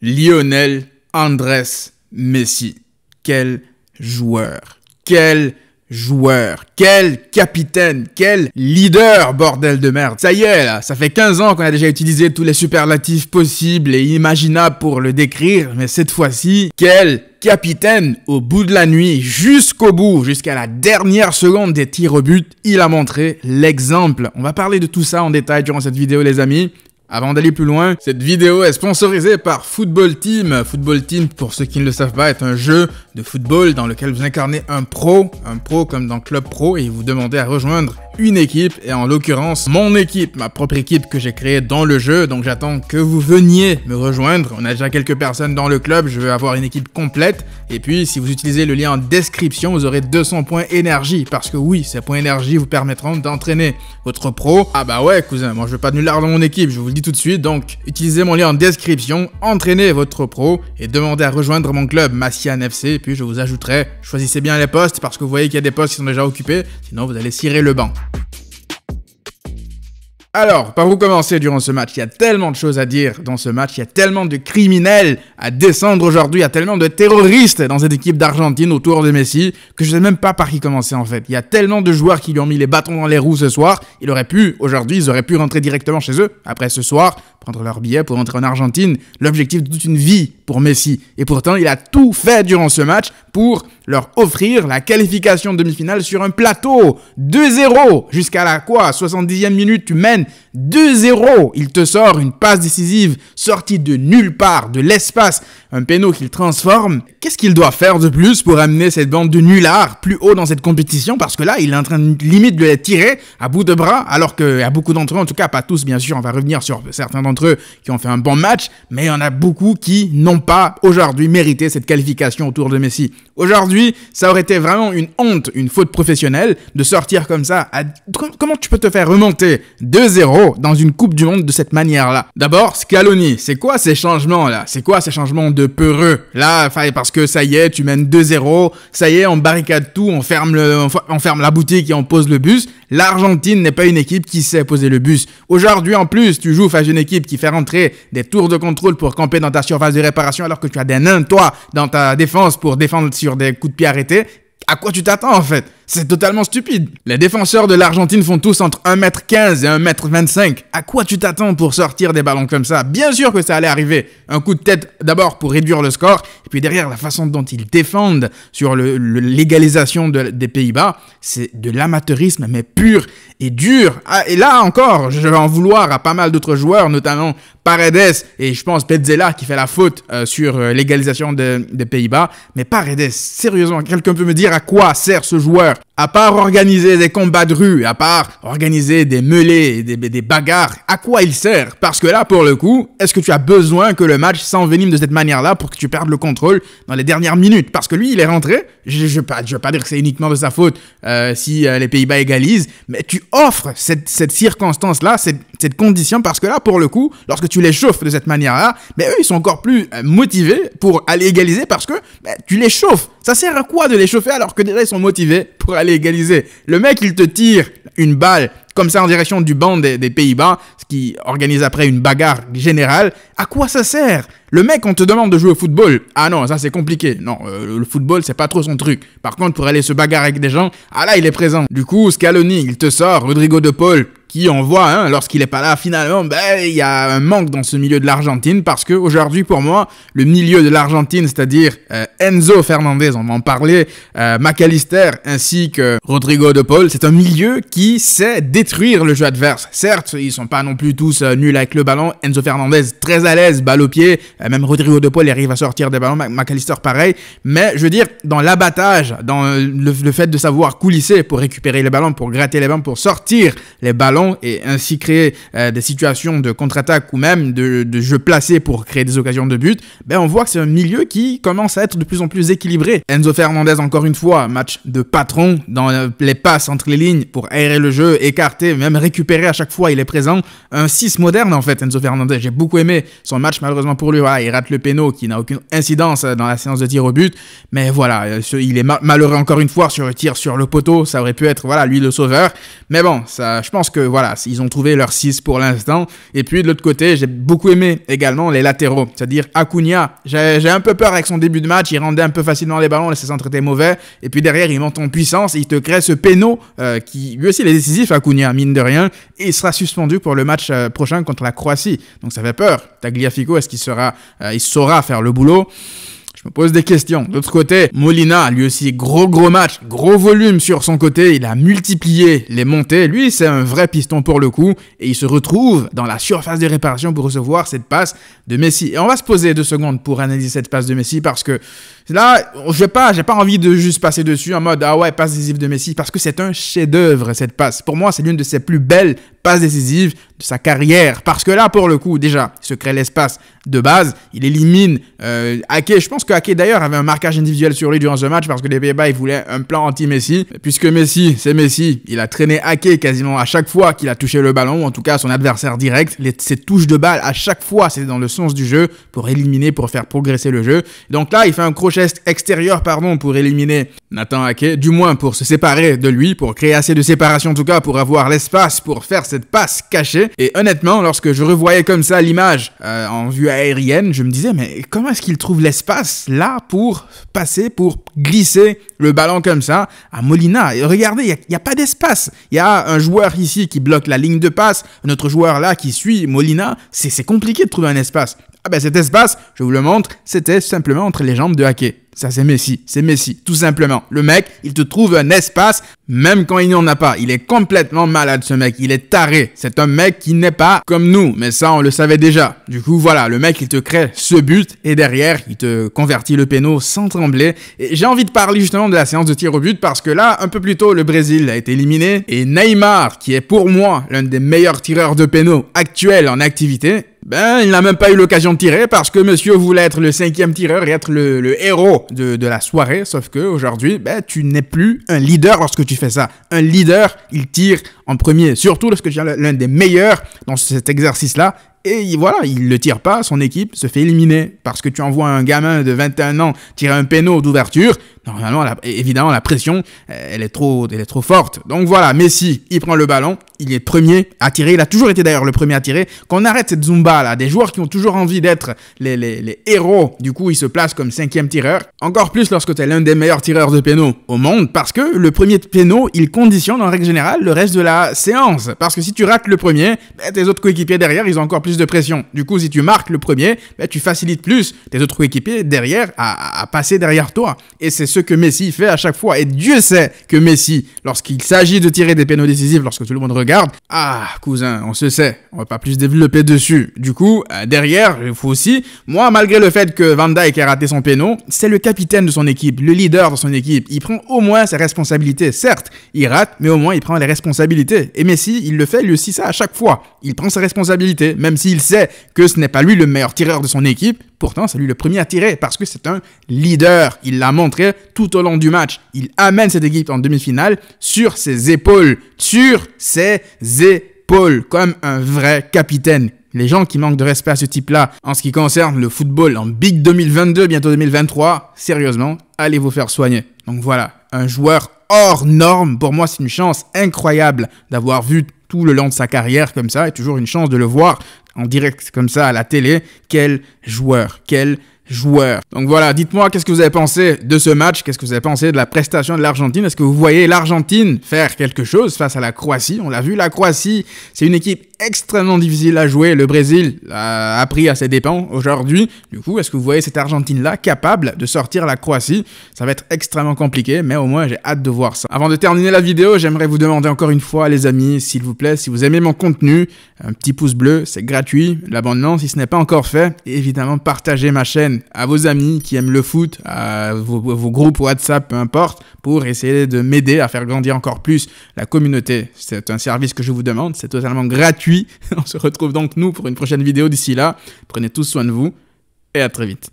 Lionel Andrés Messi. Quel joueur, quel joueur, quel capitaine, quel leader, bordel de merde. Ça y est, là, ça fait 15 ans qu'on a déjà utilisé tous les superlatifs possibles et imaginables pour le décrire, mais cette fois-ci, quel capitaine au bout de la nuit, jusqu'au bout, jusqu'à la dernière seconde des tirs au but, il a montré l'exemple. On va parler de tout ça en détail durant cette vidéo les amis. Avant d'aller plus loin, cette vidéo est sponsorisée par Football Team. Football Team, pour ceux qui ne le savent pas, est un jeu de football dans lequel vous incarnez un pro, un pro comme dans Club Pro, et vous demandez à rejoindre une équipe et en l'occurrence mon équipe, ma propre équipe que j'ai créée dans le jeu. Donc j'attends que vous veniez me rejoindre. On a déjà quelques personnes dans le club, je veux avoir une équipe complète. Et puis si vous utilisez le lien en description, vous aurez 200 points énergie parce que oui, ces points énergie vous permettront d'entraîner votre pro. Ah bah ouais cousin, moi je veux pas de dans mon équipe, je vous le dis tout de suite. Donc utilisez mon lien en description, entraînez votre pro et demandez à rejoindre mon club Massia FC. Et puis je vous ajouterai, choisissez bien les postes parce que vous voyez qu'il y a des postes qui sont déjà occupés, sinon vous allez cirer le banc. Alors, par où commencer durant ce match Il y a tellement de choses à dire dans ce match, il y a tellement de criminels à descendre aujourd'hui, il y a tellement de terroristes dans cette équipe d'Argentine autour de Messi que je ne sais même pas par qui commencer en fait. Il y a tellement de joueurs qui lui ont mis les bâtons dans les roues ce soir, il aurait pu, aujourd'hui, ils auraient pu rentrer directement chez eux après ce soir, prendre leur billet pour entrer en Argentine, l'objectif de toute une vie pour Messi. Et pourtant, il a tout fait durant ce match pour leur offrir la qualification demi-finale sur un plateau. 2-0 jusqu'à la quoi 70e minute, tu mènes 2-0. Il te sort une passe décisive sortie de nulle part, de l'espace un péno qu'il transforme. Qu'est-ce qu'il doit faire de plus pour amener cette bande de nullards plus haut dans cette compétition Parce que là, il est en train de, limite de les tirer à bout de bras, alors qu'il y a beaucoup d'entre eux, en tout cas pas tous bien sûr, on va revenir sur certains d'entre eux qui ont fait un bon match, mais il y en a beaucoup qui n'ont pas aujourd'hui mérité cette qualification autour de Messi. Aujourd'hui, ça aurait été vraiment une honte, une faute professionnelle de sortir comme ça. Comment tu peux te faire remonter 2-0 dans une Coupe du Monde de cette manière-là D'abord, Scaloni, c'est quoi ces changements-là C'est quoi ces changements de peureux. Là, parce que ça y est, tu mènes 2-0, ça y est, on barricade tout, on ferme, on ferme la boutique et on pose le bus. L'Argentine n'est pas une équipe qui sait poser le bus. Aujourd'hui, en plus, tu joues face à une équipe qui fait rentrer des tours de contrôle pour camper dans ta surface de réparation alors que tu as des nains, toi, dans ta défense pour défendre sur des coups de pied arrêtés. À quoi tu t'attends, en fait? C'est totalement stupide. Les défenseurs de l'Argentine font tous entre 1m15 et 1m25. À quoi tu t'attends pour sortir des ballons comme ça Bien sûr que ça allait arriver. Un coup de tête d'abord pour réduire le score, et puis derrière la façon dont ils défendent sur l'égalisation des Pays-Bas, c'est de l'amateurisme mais pur et dur. Ah, et là encore, je vais en vouloir à pas mal d'autres joueurs, notamment Paredes et je pense Petzela qui fait la faute euh, sur euh, l'égalisation des Pays-Bas. Mais Paredes, sérieusement, quelqu'un peut me dire à quoi sert ce joueur À part organiser des combats de rue, à part organiser des mêlées, des, des bagarres, à quoi il sert Parce que là, pour le coup, est-ce que tu as besoin que le match s'envenime de cette manière-là pour que tu perdes le contrôle dans les dernières minutes Parce que lui, il est rentré. Je ne veux pas dire que c'est uniquement de sa faute euh, si les Pays-Bas égalisent, mais tu offres cette, circonstance-là, cette, cette condition, parce que là, pour le coup, lorsque tu les chauffes de cette manière-là, mais ben, eux, ils sont encore plus euh, motivés pour aller égaliser parce que ben, tu les chauffes. Ça sert à quoi de les chauffer alors que déjà ils sont motivés pour aller égaliser Le mec, il te tire une balle comme ça en direction du banc des, Pays-Bas, ce qui organise après une bagarre générale. À quoi ça sert Le mec, on te demande de jouer au football. Ah non, ça c'est compliqué. Non, euh, le football, c'est pas trop son truc. Par contre, pour aller se bagarrer avec des gens, ah là, il est présent. Du coup, Scaloni, il te sort, Rodrigo De Paul, qui en voit, hein, lorsqu'il n'est pas là, finalement, ben, il y a un manque dans ce milieu de l'Argentine parce que aujourd'hui, pour moi, le milieu de l'Argentine, c'est-à-dire euh, Enzo Fernandez, on va en parler, euh, McAllister ainsi que Rodrigo De Paul, c'est un milieu qui sait détruire le jeu adverse. Certes, ils sont pas non plus tous euh, nuls avec le ballon. Enzo Fernandez très à l'aise, balle au pied, euh, même Rodrigo De Paul il arrive à sortir des ballons, McAllister pareil. Mais je veux dire, dans l'abattage, dans le, le fait de savoir coulisser pour récupérer les ballons, pour gratter les ballons, pour sortir les ballons et ainsi créer euh, des situations de contre-attaque ou même de, jeu placé pour créer des occasions de but, ben on voit que c'est un milieu qui commence à être de plus en plus équilibré. Enzo Fernandez, encore une fois, match de patron dans euh, les passes entre les lignes pour aérer le jeu, écarter, même récupérer à chaque fois, il est présent. Un 6 moderne en fait, Enzo Fernandez. J'ai beaucoup aimé son match, malheureusement pour lui. il rate le péno qui n'a aucune incidence euh, dans la séance de tir au but. Mais voilà, il est malheureux encore une fois sur le tir sur le poteau. Ça aurait pu être, voilà, lui le sauveur. Mais bon, ça, je pense que voilà, ils ont trouvé leur 6 pour l'instant. Et puis de l'autre côté, j'ai beaucoup aimé également les latéraux, c'est-à-dire Acuna. J'ai un peu peur avec son début de match, il rendait un peu facilement les ballons, les centres étaient mauvais. Et puis derrière, il monte en puissance il te crée ce péno euh, qui lui aussi il est décisif, Acuna, mine de rien. Et il sera suspendu pour le match euh, prochain contre la Croatie. Donc ça fait peur. Tagliafico, est-ce qu'il sera, euh, il saura faire le boulot je me pose des questions. D'autre côté, Molina, lui aussi, gros gros match, gros volume sur son côté, il a multiplié les montées. Lui, c'est un vrai piston pour le coup et il se retrouve dans la surface de réparation pour recevoir cette passe de Messi. Et on va se poser deux secondes pour analyser cette passe de Messi parce que là, je pas, j'ai pas envie de juste passer dessus en mode ah ouais, passe décisive de Messi parce que c'est un chef-d'œuvre cette passe. Pour moi, c'est l'une de ses plus belles passe décisive de sa carrière. Parce que là, pour le coup, déjà, il se crée l'espace de base. Il élimine euh, Je pense que Haké d'ailleurs, avait un marquage individuel sur lui durant ce match parce que les Pays-Bas, ils voulaient un plan anti-Messi. Puisque Messi, c'est Messi, il a traîné Ake quasiment à chaque fois qu'il a touché le ballon, ou en tout cas son adversaire direct. Les, ses touches de balle, à chaque fois, c'est dans le sens du jeu pour éliminer, pour faire progresser le jeu. Donc là, il fait un crochet extérieur, pardon, pour éliminer Nathan Ake. Du moins, pour se séparer de lui, pour créer assez de séparation, en tout cas, pour avoir l'espace pour faire cette passe cachée. Et honnêtement, lorsque je revoyais comme ça l'image euh, en vue aérienne, je me disais, mais comment est-ce qu'il trouve l'espace là pour passer, pour glisser le ballon comme ça à Molina Et regardez, il n'y a, pas d'espace. Il y a un joueur ici qui bloque la ligne de passe, Un autre joueur là qui suit Molina. C'est compliqué de trouver un espace. Ah ben cet espace, je vous le montre, c'était simplement entre les jambes de Haké. Ça, c'est Messi. C'est Messi, tout simplement. Le mec, il te trouve un espace, même quand il n'y en a pas. Il est complètement malade, ce mec. Il est taré. C'est un mec qui n'est pas comme nous. Mais ça, on le savait déjà. Du coup, voilà, le mec, il te crée ce but. Et derrière, il te convertit le péno sans trembler. Et j'ai envie de parler justement de la séance de tir au but parce que là, un peu plus tôt, le Brésil a été éliminé. Et Neymar, qui est pour moi l'un des meilleurs tireurs de péno actuels en activité, ben, il n'a même pas eu l'occasion de tirer parce que monsieur voulait être le cinquième tireur et être le, héros de, de, la soirée. Sauf que aujourd'hui, ben, tu n'es plus un leader lorsque tu fais ça. Un leader, il tire premier, surtout lorsque j'ai l'un des meilleurs dans cet exercice-là. Et voilà, il le tire pas, son équipe se fait éliminer parce que tu envoies un gamin de 21 ans tirer un péno d'ouverture. Normalement, évidemment, la pression, euh, elle est trop, elle est trop forte. Donc voilà, Messi, il prend le ballon, il est premier à tirer. Il a toujours été d'ailleurs le premier à tirer. Qu'on arrête cette zumba là, des joueurs qui ont toujours envie d'être les, les, les, héros. Du coup, ils se placent comme cinquième tireur. Encore plus lorsque tu es l'un des meilleurs tireurs de péno au monde parce que le premier péno, il conditionne en règle générale le reste de la séance. Parce que si tu rates le premier, ben, tes autres coéquipiers derrière, ils ont encore plus de pression. Du coup, si tu marques le premier, ben, tu facilites plus tes autres coéquipiers derrière à, passer derrière toi. Et c'est ce que Messi fait à chaque fois. Et Dieu sait que Messi, lorsqu'il s'agit de tirer des pénaux décisifs, lorsque tout le monde regarde, ah, cousin, on se sait, on va pas plus développer dessus. Du coup, euh, derrière, il faut aussi, moi, malgré le fait que Van Dijk ait raté son péno, c'est le capitaine de son équipe, le leader de son équipe. Il prend au moins ses responsabilités. Certes, il rate, mais au moins il prend les responsabilités. Et Messi, il le fait lui aussi ça à chaque fois. Il prend sa responsabilité, même s'il sait que ce n'est pas lui le meilleur tireur de son équipe. Pourtant, c'est lui le premier à tirer parce que c'est un leader. Il l'a montré tout au long du match. Il amène cette équipe en demi-finale sur ses épaules. Sur ses épaules. Comme un vrai capitaine. Les gens qui manquent de respect à ce type-là en ce qui concerne le football en Big 2022, bientôt 2023, sérieusement, allez vous faire soigner. Donc voilà, un joueur hors norme. Pour moi, c'est une chance incroyable d'avoir vu tout le long de sa carrière comme ça et toujours une chance de le voir en direct comme ça à la télé. Quel joueur, quel joueur. Donc voilà, dites-moi qu'est-ce que vous avez pensé de ce match, qu'est-ce que vous avez pensé de la prestation de l'Argentine. Est-ce que vous voyez l'Argentine faire quelque chose face à la Croatie On l'a vu, la Croatie, c'est une équipe extrêmement difficile à jouer. Le Brésil a appris à ses dépens aujourd'hui. Du coup, est-ce que vous voyez cette Argentine-là capable de sortir la Croatie Ça va être extrêmement compliqué, mais au moins j'ai hâte de voir ça. Avant de terminer la vidéo, j'aimerais vous demander encore une fois, les amis, s'il vous plaît, si vous aimez mon contenu, un petit pouce bleu, c'est gratuit. L'abonnement, si ce n'est pas encore fait, et évidemment, partagez ma chaîne à vos amis qui aiment le foot, à vos groupes WhatsApp, peu importe, pour essayer de m'aider à faire grandir encore plus la communauté. C'est un service que je vous demande, c'est totalement gratuit on se retrouve donc nous pour une prochaine vidéo d'ici là. Prenez tous soin de vous et à très vite.